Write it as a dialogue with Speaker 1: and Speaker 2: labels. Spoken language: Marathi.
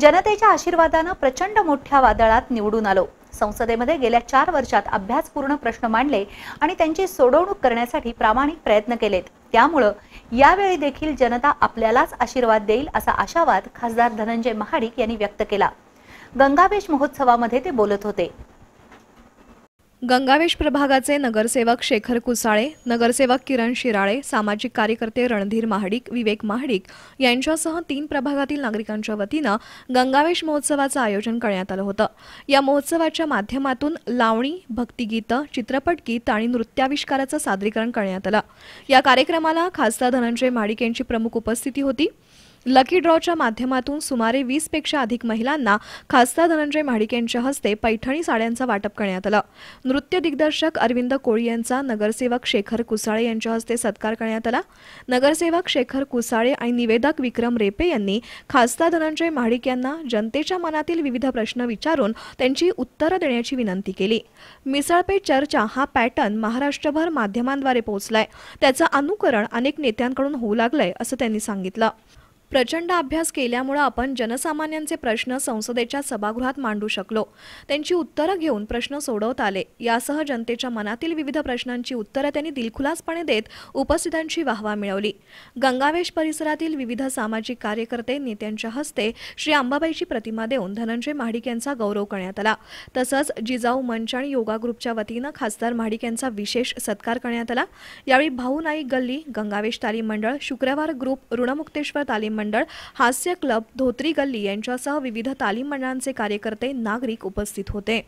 Speaker 1: जनतेच्या आशीर्वादानं प्रचंड मोठ्या वादळात निवडून आलो संसदेमध्ये गेल्या चार वर्षात अभ्यासपूर्ण प्रश्न मांडले आणि त्यांची सोडवणूक करण्यासाठी प्रामाणिक प्रयत्न केलेत त्यामुळं यावेळी देखील जनता आपल्यालाच आशीर्वाद देईल असा आशावाद खासदार धनंजय महाडिक यांनी व्यक्त केला गंगावेश महोत्सवामध्ये ते बोलत होते
Speaker 2: गंगावेश प्रभागाचे नगरसेवक शेखर कुसाळे नगरसेवक किरण शिराळे सामाजिक कार्यकर्ते रणधीर महाडिक विवेक महाडिक यांच्यासह तीन प्रभागातील नागरिकांच्या वतीनं गंगावेश महोत्सवाचं आयोजन करण्यात आलं होतं या महोत्सवाच्या माध्यमातून लावणी भक्तिगीतं चित्रपटगीत आणि नृत्याविष्काराचं सादरीकरण करण्यात आलं या कार्यक्रमाला खासदार धनंजय महाडिक यांची प्रमुख उपस्थिती होती लकी ड्रॉच्या माध्यमातून सुमारे वीस पेक्षा अधिक महिलांना खासदार धनंजय महाडिक यांच्या हस्ते पैठणी साड्यांचं वाटप करण्यात आलं नृत्य दिग्दर्शक अरविंद कोळी यांचा नगरसेवक शेखर कुसाळे यांच्या हस्ते सत्कार करण्यात आला नगरसेवक शेखर कुसाळे आणि निवेदक विक्रम रेपे यांनी खासदार धनंजय महाडिक यांना जनतेच्या मनातील विविध प्रश्न विचारून त्यांची उत्तरं देण्याची विनंती केली मिसळपे चर्चा हा पॅटर्न महाराष्ट्रभर माध्यमांद्वारे पोहोचलाय त्याचं अनुकरण अनेक नेत्यांकडून होऊ लागलंय असं त्यांनी सांगितलं प्रचंड अभ्यास केल्यामुळे आपण जनसामान्यांचे प्रश्न संसदेच्या सभागृहात मांडू शकलो त्यांची उत्तरं घेऊन प्रश्न सोडवत आले यासह जनतेच्या मनातील विविध प्रश्नांची उत्तरं त्यांनी दिलखुलासपणे देत उपस्थितांची वाहवा मिळवली गंगावेश परिसरातील विविध सामाजिक कार्यकर्ते नेत्यांच्या हस्ते श्री अंबाबाईची प्रतिमा देऊन धनंजय महाडिक यांचा गौरव करण्यात आला तसंच जिजाऊ मंच आणि योगा ग्रुपच्या वतीनं खासदार महाडिक यांचा विशेष सत्कार करण्यात आला यावेळी भाऊ नाईक गल्ली गंगावेश तालीम मंडळ शुक्रवार ग्रुप ऋणमुक्तेश्वर तालीम मंडळ हास्य क्लब धोत्री गल्ली यांच्यासह विविध तालीम मंडळांचे कार्यकर्ते नागरिक उपस्थित होते